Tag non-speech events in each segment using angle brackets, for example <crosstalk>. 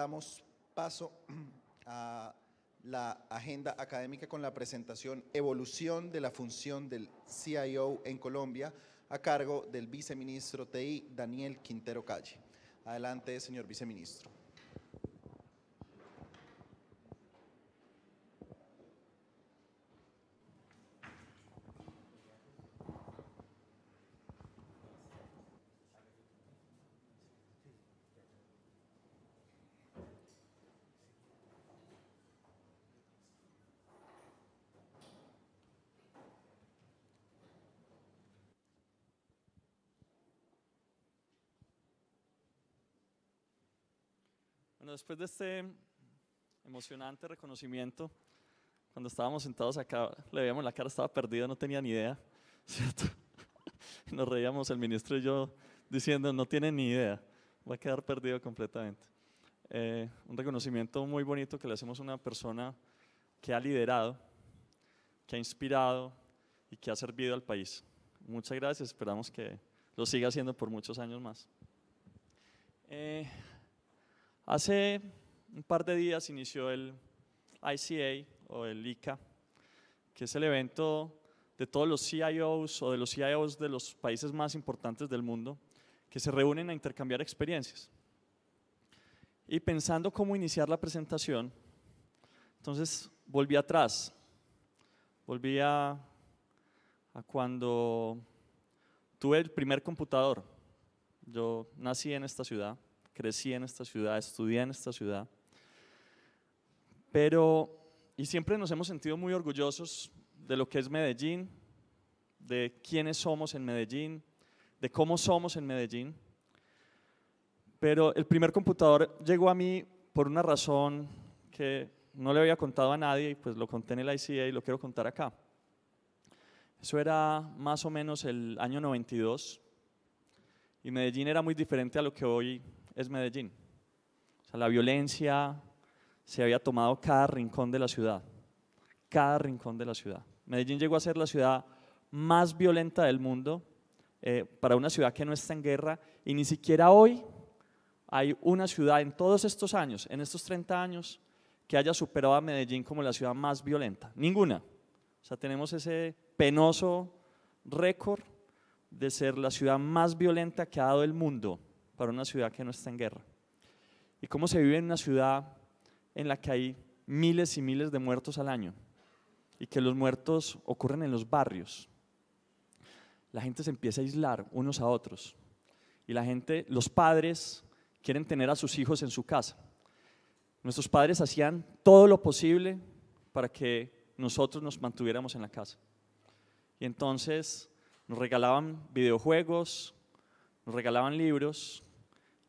damos paso a la agenda académica con la presentación Evolución de la función del CIO en Colombia a cargo del viceministro TI Daniel Quintero Calle. Adelante, señor viceministro. después de este emocionante reconocimiento, cuando estábamos sentados acá, le veíamos la cara, estaba perdida, no tenía ni idea, <laughs> ¿cierto? Nos reíamos el ministro y yo diciendo, no tiene ni idea, va a quedar perdido completamente. Eh, un reconocimiento muy bonito que le hacemos a una persona que ha liderado, que ha inspirado y que ha servido al país. Muchas gracias, esperamos que lo siga haciendo por muchos años más. Eh, Hace un par de días inició el ICA o el ICA, que es el evento de todos los CIOs o de los CIOs de los países más importantes del mundo, que se reúnen a intercambiar experiencias. Y pensando cómo iniciar la presentación, entonces volví atrás, volví a cuando tuve el primer computador. Yo nací en esta ciudad, crecí en esta ciudad, estudié en esta ciudad. Pero, y siempre nos hemos sentido muy orgullosos de lo que es Medellín, de quiénes somos en Medellín, de cómo somos en Medellín. Pero el primer computador llegó a mí por una razón que no le había contado a nadie y pues lo conté en el ICA y lo quiero contar acá. Eso era más o menos el año 92 y Medellín era muy diferente a lo que hoy es Medellín. O sea, la violencia se había tomado cada rincón de la ciudad, cada rincón de la ciudad. Medellín llegó a ser la ciudad más violenta del mundo eh, para una ciudad que no está en guerra y ni siquiera hoy hay una ciudad en todos estos años, en estos 30 años, que haya superado a Medellín como la ciudad más violenta. Ninguna. O sea, tenemos ese penoso récord de ser la ciudad más violenta que ha dado el mundo para una ciudad que no está en guerra. Y cómo se vive en una ciudad en la que hay miles y miles de muertos al año y que los muertos ocurren en los barrios. La gente se empieza a aislar unos a otros y la gente, los padres quieren tener a sus hijos en su casa. Nuestros padres hacían todo lo posible para que nosotros nos mantuviéramos en la casa. Y entonces nos regalaban videojuegos, nos regalaban libros,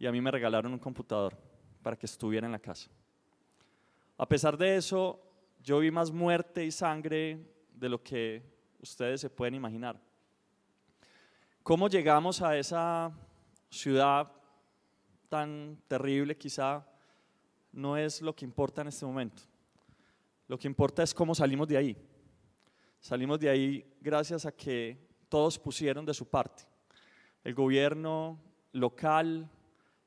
y a mí me regalaron un computador para que estuviera en la casa. A pesar de eso, yo vi más muerte y sangre de lo que ustedes se pueden imaginar. ¿Cómo llegamos a esa ciudad tan terrible quizá no es lo que importa en este momento. Lo que importa es cómo salimos de ahí. Salimos de ahí gracias a que todos pusieron de su parte. El gobierno local,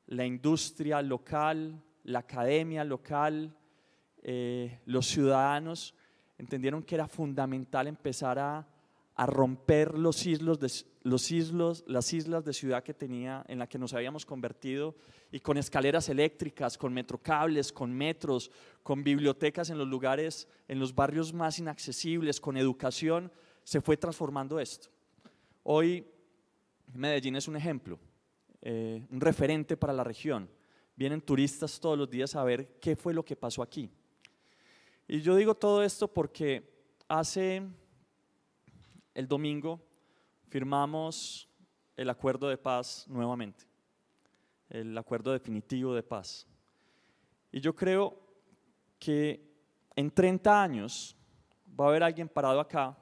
la industria local, la academia local, eh, los ciudadanos, entendieron que era fundamental empezar a, romper los los islos, las islas de ciudad que tenía, en la que nos habíamos convertido, y con escaleras eléctricas, con metrocables, con metros, con bibliotecas en los lugares, en los barrios más inaccesibles, con educación, se fue transformando esto. Hoy Medellín es un ejemplo. Eh, un referente para la región. Vienen turistas todos los días a ver qué fue lo que pasó aquí. Y yo digo todo esto porque hace el domingo firmamos el acuerdo de paz nuevamente, el acuerdo definitivo de paz. Y yo creo que en 30 años va a haber alguien parado acá,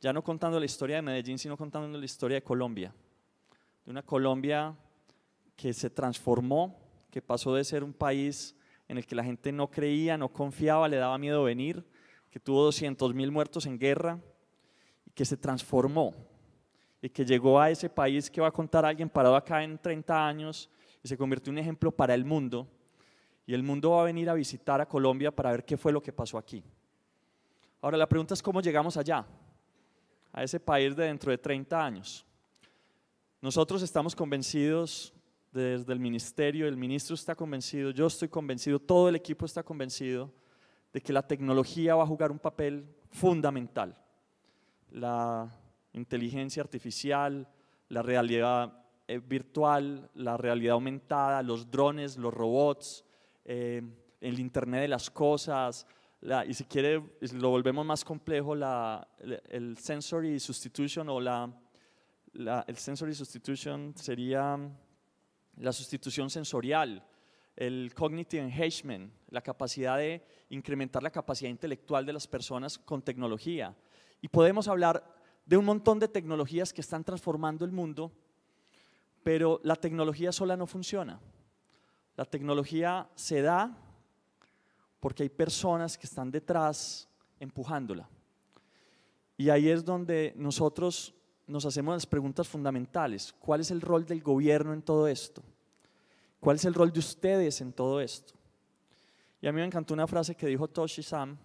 ya no contando la historia de Medellín, sino contando la historia de Colombia de una Colombia que se transformó, que pasó de ser un país en el que la gente no creía, no confiaba, le daba miedo venir, que tuvo 200.000 muertos en guerra, y que se transformó, y que llegó a ese país que va a contar alguien parado acá en 30 años, y se convirtió en un ejemplo para el mundo, y el mundo va a venir a visitar a Colombia para ver qué fue lo que pasó aquí. Ahora la pregunta es cómo llegamos allá, a ese país de dentro de 30 años. Nosotros estamos convencidos desde el ministerio, el ministro está convencido, yo estoy convencido, todo el equipo está convencido de que la tecnología va a jugar un papel fundamental. La inteligencia artificial, la realidad eh, virtual, la realidad aumentada, los drones, los robots, eh, el Internet de las cosas, y si quiere, lo volvemos más complejo, la, el sensory substitution o la el sensory substitution sería la sustitución sensorial, el cognitive enhancement, la capacidad de incrementar la capacidad intelectual de las personas con tecnología. Y podemos hablar de un montón de tecnologías que están transformando el mundo, pero la tecnología sola no funciona. La tecnología se da porque hay personas que están detrás empujándola. Y ahí es donde nosotros nos hacemos las preguntas fundamentales. ¿Cuál es el rol del gobierno en todo esto? ¿Cuál es el rol de ustedes en todo esto? Y a mí me encantó una frase que dijo Toshi Sam,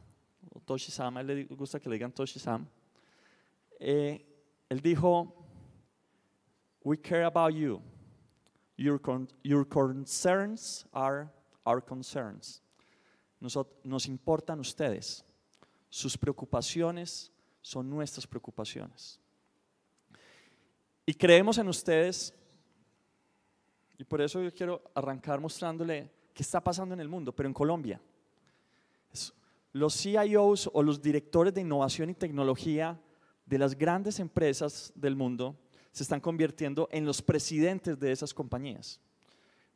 Toshi a él le gusta que le digan Toshi Sam. Eh, él dijo, We care about you. Your, concerns are our concerns. nos importan ustedes. Sus preocupaciones son nuestras preocupaciones. Y creemos en ustedes. Y por eso yo quiero arrancar mostrándole qué está pasando en el mundo, pero en Colombia. Los CIOs o los directores de innovación y tecnología de las grandes empresas del mundo se están convirtiendo en los presidentes de esas compañías.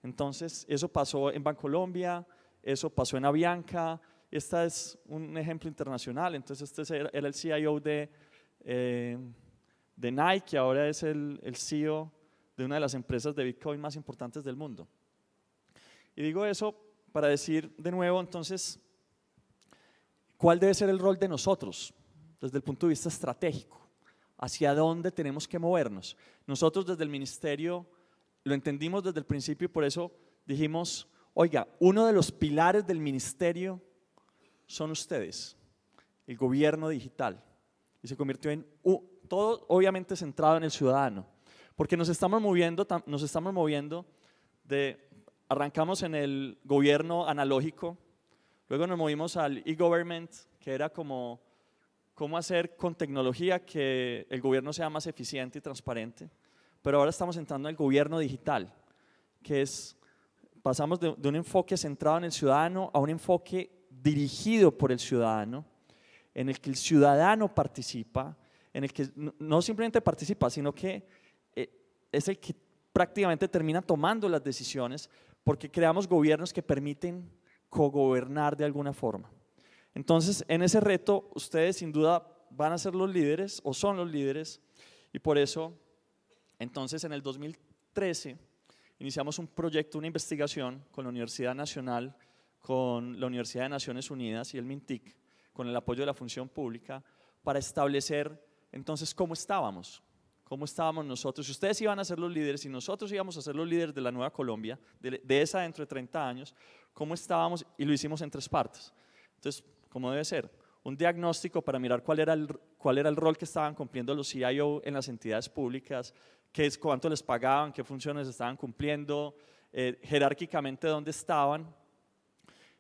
Entonces, eso pasó en Bancolombia, eso pasó en Avianca, este es un ejemplo internacional, entonces este era el CIO de eh, de Nike, ahora es el, CEO de una de las empresas de Bitcoin más importantes del mundo. Y digo eso para decir de nuevo, entonces, ¿cuál debe ser el rol de nosotros desde el punto de vista estratégico? ¿Hacia dónde tenemos que movernos? Nosotros desde el ministerio lo entendimos desde el principio y por eso dijimos, oiga, uno de los pilares del ministerio son ustedes, el gobierno digital. Y se convirtió en un todo obviamente centrado en el ciudadano, porque nos estamos moviendo, nos estamos moviendo de, arrancamos en el gobierno analógico, luego nos movimos al e-government, que era como cómo hacer con tecnología que el gobierno sea más eficiente y transparente, pero ahora estamos entrando en el gobierno digital, que es, pasamos de, de un enfoque centrado en el ciudadano a un enfoque dirigido por el ciudadano, en el que el ciudadano participa, en el que no simplemente participa, sino que eh, es el que prácticamente termina tomando las decisiones porque creamos gobiernos que permiten cogobernar de alguna forma. Entonces, en ese reto, ustedes sin duda van a ser los líderes o son los líderes y por eso, entonces, en el 2013 iniciamos un proyecto, una investigación con la Universidad Nacional, con la Universidad de Naciones Unidas y el MINTIC, con el apoyo de la Función Pública, para establecer entonces, ¿cómo estábamos? ¿Cómo estábamos nosotros? Si ustedes iban a ser los líderes, y nosotros íbamos a ser los líderes de la nueva Colombia, de, esa dentro de 30 años, ¿cómo estábamos? Y lo hicimos en tres partes. Entonces, ¿cómo debe ser? Un diagnóstico para mirar cuál era el, cuál era el rol que estaban cumpliendo los CIO en las entidades públicas, qué es, cuánto les pagaban, qué funciones estaban cumpliendo, eh, jerárquicamente dónde estaban,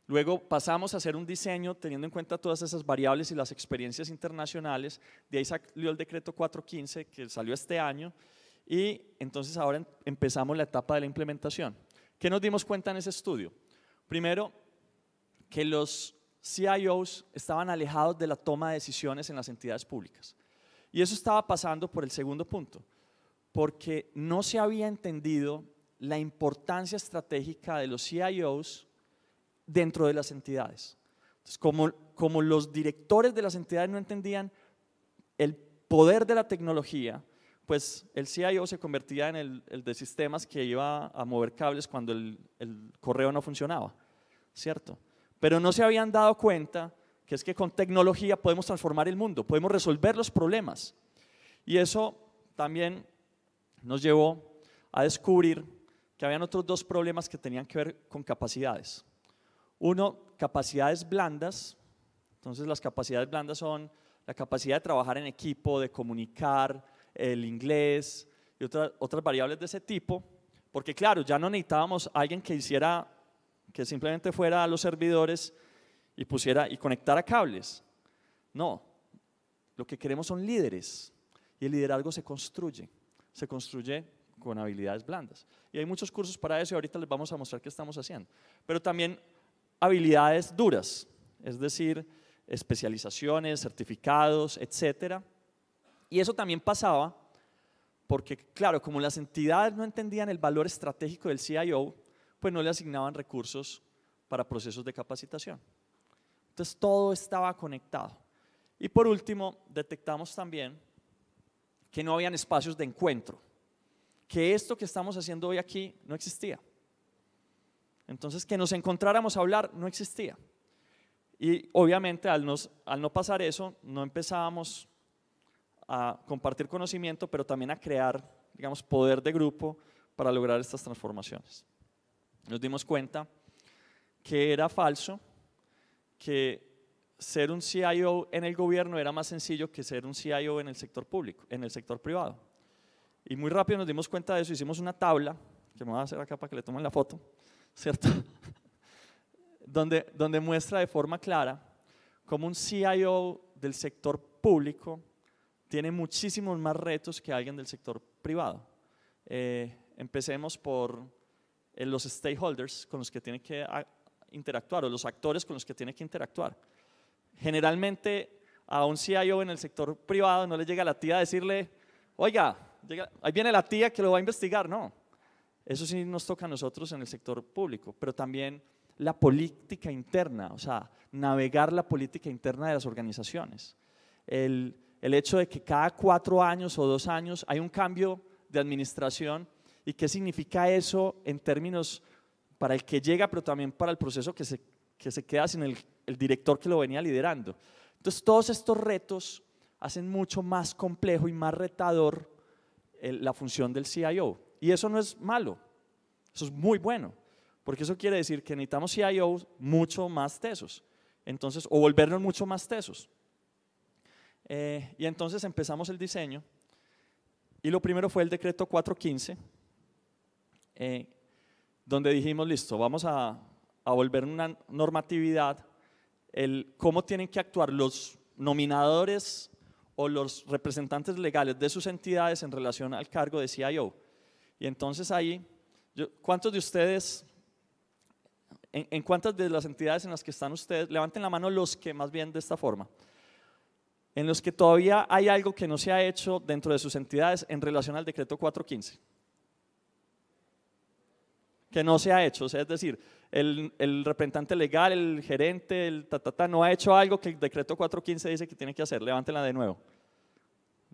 Luego pasamos a hacer un diseño teniendo en cuenta todas esas variables y las experiencias internacionales. De ahí salió el decreto 415 que salió este año y entonces ahora em-, empezamos la etapa de la implementación. ¿Qué nos dimos cuenta en ese estudio? Primero, que los CIOs estaban alejados de la toma de decisiones en las entidades públicas. Y eso estaba pasando por el segundo punto, porque no se había entendido la importancia estratégica de los CIOs dentro de las entidades. Entonces, como, los directores de las entidades no entendían el poder de la tecnología, pues el CIO se convertía en el, de sistemas que iba a mover cables cuando el, el correo no funcionaba, ¿cierto? Pero no se habían dado cuenta que es que con tecnología podemos transformar el mundo, podemos resolver los problemas. Y eso también nos llevó a descubrir que habían otros dos problemas que tenían que ver con capacidades. Uno, capacidades blandas. Entonces las capacidades blandas son la capacidad de trabajar en equipo, de comunicar, el inglés y otras, otras variables de ese tipo. Porque claro, ya no necesitábamos alguien que hiciera, que simplemente fuera a los servidores y pusiera y conectara cables. No, lo que queremos son líderes y el liderazgo se construye, se construye con habilidades blandas. Y hay muchos cursos para eso y ahorita les vamos a mostrar qué estamos haciendo. Pero también habilidades duras, es decir, especializaciones, certificados, etcétera. Y eso también pasaba porque, claro, como las entidades no entendían el valor estratégico del CIO, pues no le asignaban recursos para procesos de capacitación. Entonces todo estaba conectado. Y por último, detectamos también que no habían espacios de encuentro, que esto que estamos haciendo hoy aquí no existía. Entonces, que nos encontráramos a hablar no existía. Y obviamente al, no pasar eso, no empezábamos a compartir conocimiento, pero también a crear, digamos, poder de grupo para lograr estas transformaciones. Nos dimos cuenta que era falso, que ser un CIO en el gobierno era más sencillo que ser un CIO en el sector público, en el sector privado. Y muy rápido nos dimos cuenta de eso, hicimos una tabla, que me voy a hacer acá para que le tomen la foto, ¿cierto? <laughs> donde, donde muestra de forma clara cómo un CIO del sector público tiene muchísimos más retos que alguien del sector privado. Eh, empecemos por eh, los stakeholders con los que tiene que ah, interactuar o los actores con los que tiene que interactuar. Generalmente a un CIO en el sector privado no le llega la tía a decirle, oiga, ahí viene la tía que lo va a investigar, no. Eso sí nos toca a nosotros en el sector público, pero también la política interna, o sea, navegar la política interna de las organizaciones. El, hecho de que cada cuatro años o dos años hay un cambio de administración y qué significa eso en términos para el que llega, pero también para el proceso que se, se queda sin el, director que lo venía liderando. Entonces, todos estos retos hacen mucho más complejo y más retador la función del CIO. Y eso no es malo, eso es muy bueno, porque eso quiere decir que necesitamos CIOs mucho más tesos, entonces, o volvernos mucho más tesos. Eh, y entonces empezamos el diseño, y lo primero fue el decreto 415, eh, donde dijimos, listo, vamos a, a volver una normatividad, el cómo tienen que actuar los nominadores o los representantes legales de sus entidades en relación al cargo de CIO. Y entonces ahí, ¿cuántos de ustedes, en, cuántas de las entidades en las que están ustedes, levanten la mano los que más bien de esta forma, en los que todavía hay algo que no se ha hecho dentro de sus entidades en relación al decreto 415? Que no se ha hecho, o sea, es decir, el, representante legal, el gerente, el tatata, no ha hecho algo que el decreto 415 dice que tiene que hacer, levántenla de nuevo.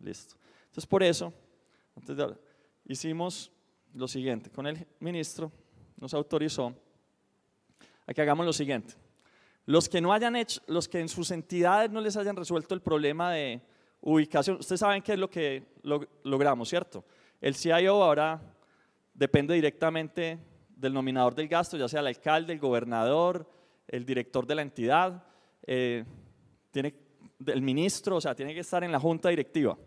Listo. Entonces, por eso, antes de hicimos lo siguiente, con el ministro nos autorizó a que hagamos lo siguiente. Los que no hayan hecho, los que en sus entidades no les hayan resuelto el problema de ubicación, ustedes saben qué es lo que logramos, ¿cierto? El CIO ahora depende directamente del nominador del gasto, ya sea el alcalde, el gobernador, el director de la entidad, eh, tiene, el ministro, o sea, tiene que estar en la junta directiva.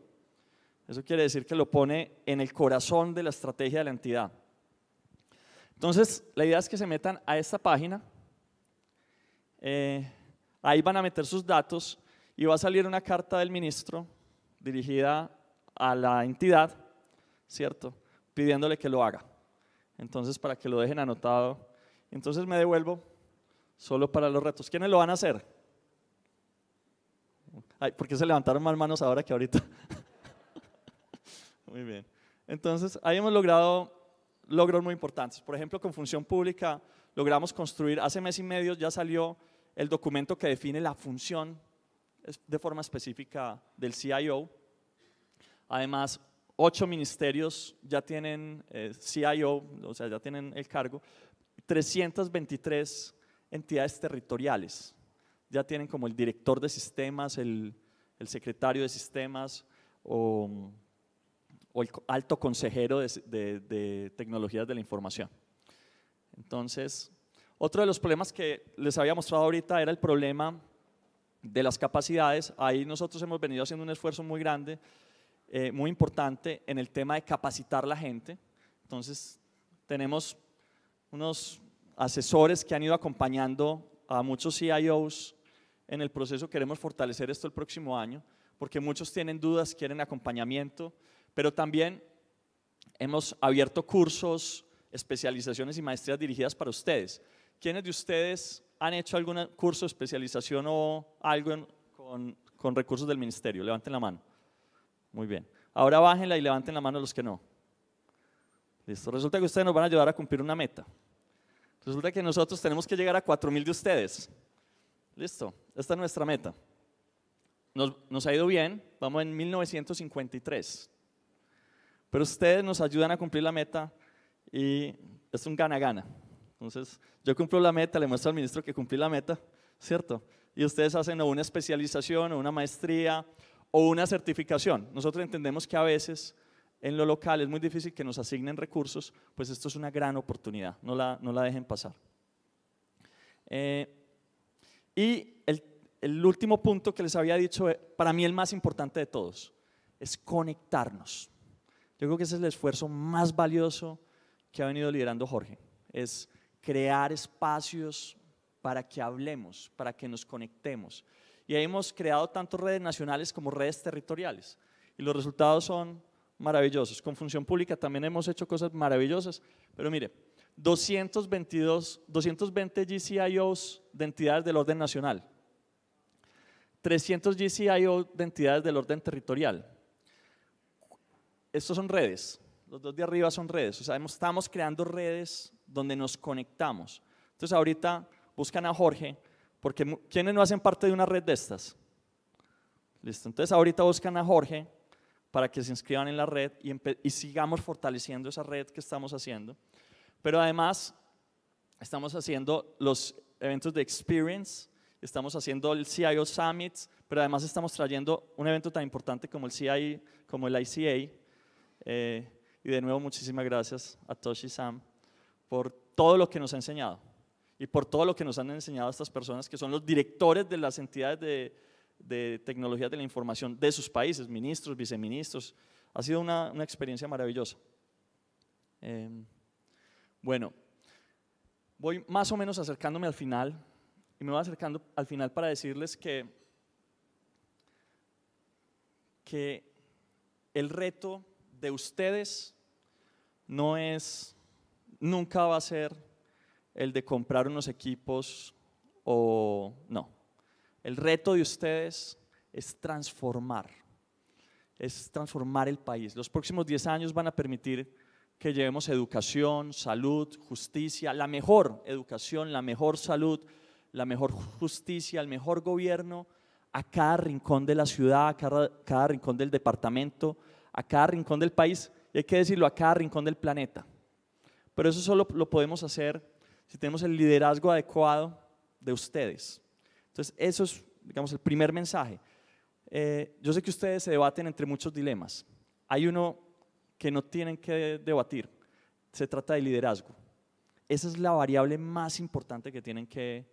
Eso quiere decir que lo pone en el corazón de la estrategia de la entidad. Entonces, la idea es que se metan a esta página. Eh, ahí van a meter sus datos y va a salir una carta del ministro dirigida a la entidad, ¿cierto? Pidiéndole que lo haga. Entonces, para que lo dejen anotado. Entonces me devuelvo solo para los retos. ¿Quiénes lo van a hacer? Ay, ¿Por qué se levantaron más manos ahora que ahorita? <laughs> Muy bien. Entonces, ahí hemos logrado logros muy importantes. Por ejemplo, con Función Pública logramos construir, hace mes y medio ya salió el documento que define la función de forma específica del CIO. Además, ocho ministerios ya tienen eh, CIO, o sea, ya tienen el cargo, 323 entidades territoriales. Ya tienen como el director de sistemas, el, el secretario de sistemas o o el alto consejero de, de, tecnologías de la información. Entonces, otro de los problemas que les había mostrado ahorita era el problema de las capacidades. Ahí nosotros hemos venido haciendo un esfuerzo muy grande, eh, muy importante en el tema de capacitar la gente. Entonces, tenemos unos asesores que han ido acompañando a muchos CIOs en el proceso. Queremos fortalecer esto el próximo año, porque muchos tienen dudas, quieren acompañamiento, pero también hemos abierto cursos, especializaciones y maestrías dirigidas para ustedes. ¿Quiénes de ustedes han hecho algún curso, especialización o algo con, recursos del ministerio? Levanten la mano. Muy bien. Ahora bájenla y levanten la mano los que no. Listo. Resulta que ustedes nos van a ayudar a cumplir una meta. Resulta que nosotros tenemos que llegar a 4.000 de ustedes. Listo. Esta es nuestra meta. Nos, nos, ha ido bien. Vamos en 1953. Pero ustedes nos ayudan a cumplir la meta y es un gana-gana. Entonces, yo cumplo la meta, le muestro al ministro que cumplí la meta, ¿cierto? Y ustedes hacen o una especialización o una maestría o una certificación. Nosotros entendemos que a veces en lo local es muy difícil que nos asignen recursos, pues esto es una gran oportunidad, no la, dejen pasar. Eh, y el último punto que les había dicho, eh, para mí el más importante de todos, es conectarnos. Yo creo que ese es el esfuerzo más valioso que ha venido liderando Jorge. Es crear espacios para que hablemos, para que nos conectemos. Y ahí hemos creado tanto redes nacionales como redes territoriales. Y los resultados son maravillosos. Con Función Pública también hemos hecho cosas maravillosas. Pero mire, 222, 220 GCIOs de entidades del orden nacional, 300 GCIOs de entidades del orden territorial, estos son redes, los dos de arriba son redes, o sea, estamos creando redes donde nos conectamos. Entonces ahorita buscan a Jorge, porque ¿quiénes no hacen parte de una red de estas? Listo, entonces ahorita buscan a Jorge para que se inscriban en la red y, sigamos fortaleciendo esa red que estamos haciendo. Pero además estamos haciendo los eventos de experience, estamos haciendo el CIO Summit, pero además estamos trayendo un evento tan importante como el CI, como el ICA, eh, y de nuevo, muchísimas gracias a Toshi Sam por todo lo que nos ha enseñado y por todo lo que nos han enseñado estas personas que son los directores de las entidades de, de tecnología de la información de sus países, ministros, viceministros. Ha sido una, una experiencia maravillosa. Em, bueno, voy más o menos acercándome al final y me voy acercando al final para decirles que, que el reto de ustedes no es, nunca va a ser el de comprar unos equipos o no. El reto de ustedes es transformar, es transformar el país. Los próximos 10 años van a permitir que llevemos educación, salud, justicia, la mejor educación, la mejor salud, la mejor justicia, el mejor gobierno a cada rincón de la ciudad, a cada, cada rincón del departamento, a cada rincón del país y hay que decirlo a cada rincón del planeta. Pero eso solo lo podemos hacer si tenemos el liderazgo adecuado de ustedes. Entonces, eso es, digamos, el primer mensaje. Eh, yo sé que ustedes se debaten entre muchos dilemas. Hay uno que no tienen que debatir. Se trata de liderazgo. Esa es la variable más importante que tienen que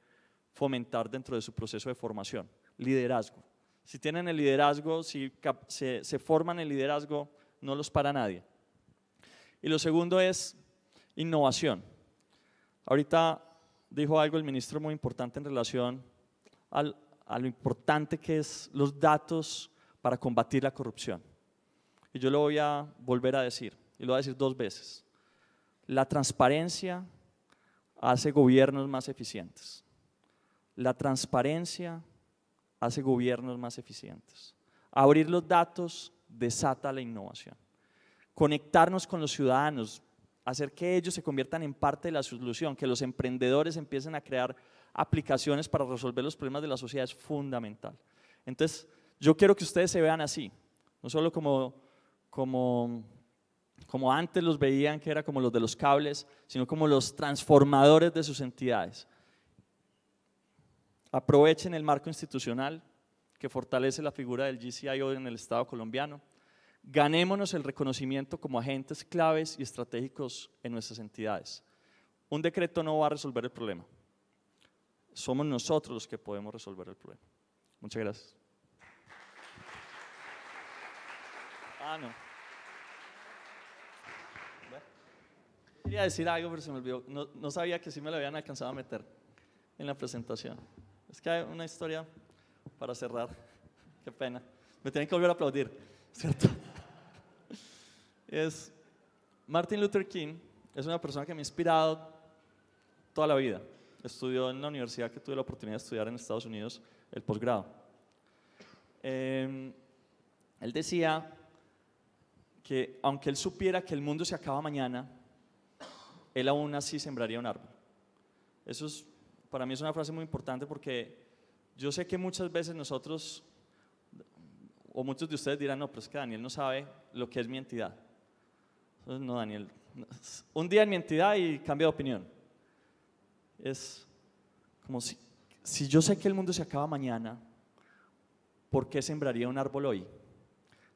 fomentar dentro de su proceso de formación. Liderazgo si tienen el liderazgo, si se, forman el liderazgo, no los para nadie. Y lo segundo es innovación. Ahorita dijo algo el ministro muy importante en relación a lo importante que es los datos para combatir la corrupción. Y yo lo voy a volver a decir, y lo voy a decir dos veces. La transparencia hace gobiernos más eficientes. La transparencia hace gobiernos más eficientes. Abrir los datos desata la innovación. Conectarnos con los ciudadanos, hacer que ellos se conviertan en parte de la solución, que los emprendedores empiecen a crear aplicaciones para resolver los problemas de la sociedad es fundamental. Entonces, yo quiero que ustedes se vean así, no solo como, como, como antes los veían, que era como los de los cables, sino como los transformadores de sus entidades. Aprovechen el marco institucional que fortalece la figura del GCI hoy en el Estado colombiano. Ganémonos el reconocimiento como agentes claves y estratégicos en nuestras entidades. Un decreto no va a resolver el problema. Somos nosotros los que podemos resolver el problema. Muchas gracias. Ah, no. Quería decir algo, pero se me olvidó. no sabía que sí me lo habían alcanzado a meter en la presentación. Es que hay una historia para cerrar. <laughs> Qué pena. Me tienen que volver a aplaudir, ¿cierto? <laughs> Es Martin Luther King es una persona que me ha inspirado toda la vida. Estudió en la universidad que tuve la oportunidad de estudiar en Estados Unidos el posgrado. Em, él decía que aunque él supiera que el mundo se acaba mañana, él aún así sembraría un árbol. Eso es para mí es una frase muy importante porque yo sé que muchas veces nosotros, o muchos de ustedes dirán, no, pero es que Daniel no sabe lo que es mi entidad. Entonces, no, Daniel, un día en mi entidad y cambia de opinión. Es como si, si yo sé que el mundo se acaba mañana, ¿por qué sembraría un árbol hoy?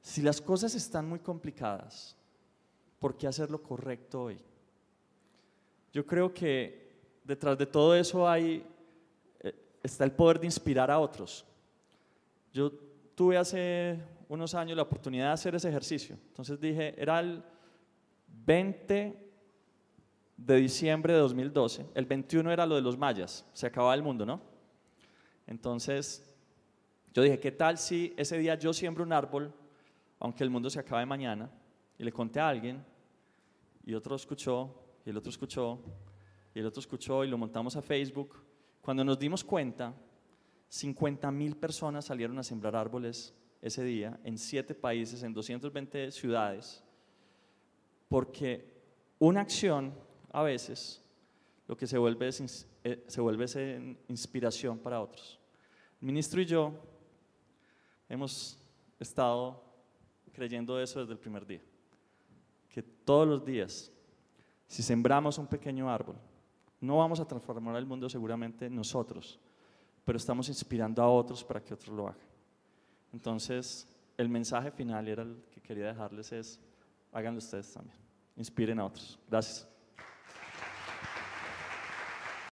Si las cosas están muy complicadas, ¿por qué hacer lo correcto hoy? Yo creo que detrás de todo eso hay, eh, está el poder de inspirar a otros. Yo tuve hace unos años la oportunidad de hacer ese ejercicio. Entonces dije, era el 20 de diciembre de 2012, el 21 era lo de los mayas, se acababa el mundo, ¿no? Entonces yo dije, ¿qué tal si ese día yo siembro un árbol, aunque el mundo se acabe mañana? Y le conté a alguien, y otro escuchó, y el otro escuchó, y el otro escuchó y lo montamos a Facebook. Cuando nos dimos cuenta, 50 mil personas salieron a sembrar árboles ese día en siete países, en 220 ciudades, porque una acción a veces lo que se vuelve eh, se vuelve es inspiración para otros. El ministro y yo hemos estado creyendo eso desde el primer día, que todos los días, si sembramos un pequeño árbol, no vamos a transformar el mundo seguramente nosotros, pero estamos inspirando a otros para que otros lo hagan. Entonces, el mensaje final era el que quería dejarles es, háganlo ustedes también, inspiren a otros. Gracias.